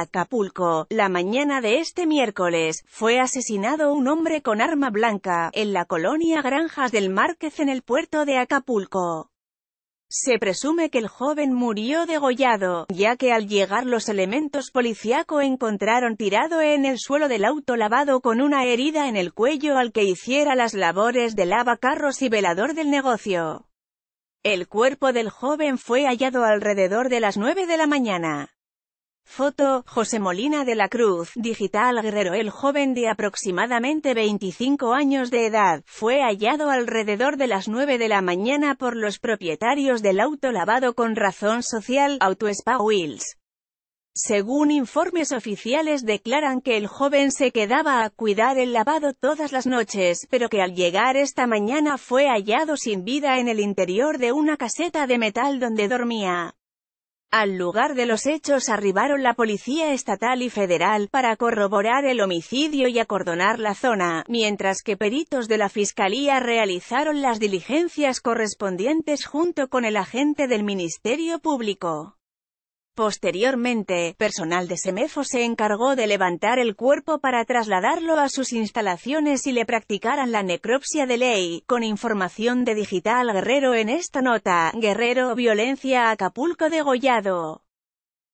Acapulco. La mañana de este miércoles, fue asesinado un hombre con arma blanca, en la colonia Granjas del Márquez en el puerto de Acapulco. Se presume que el joven murió degollado, ya que al llegar los elementos policíaco encontraron tirado en el suelo del auto lavado con una herida en el cuello al que hiciera las labores de lavacarros y velador del negocio. El cuerpo del joven fue hallado alrededor de las 9 de la mañana. Foto, José Molina de la Cruz, digital guerrero El joven de aproximadamente 25 años de edad, fue hallado alrededor de las 9 de la mañana por los propietarios del auto lavado con razón social, Auto Spa Wheels. Según informes oficiales declaran que el joven se quedaba a cuidar el lavado todas las noches, pero que al llegar esta mañana fue hallado sin vida en el interior de una caseta de metal donde dormía. Al lugar de los hechos arribaron la Policía Estatal y Federal, para corroborar el homicidio y acordonar la zona, mientras que peritos de la Fiscalía realizaron las diligencias correspondientes junto con el agente del Ministerio Público. Posteriormente, personal de Semefo se encargó de levantar el cuerpo para trasladarlo a sus instalaciones y le practicaran la necropsia de ley, con información de Digital Guerrero en esta nota, Guerrero Violencia Acapulco degollado.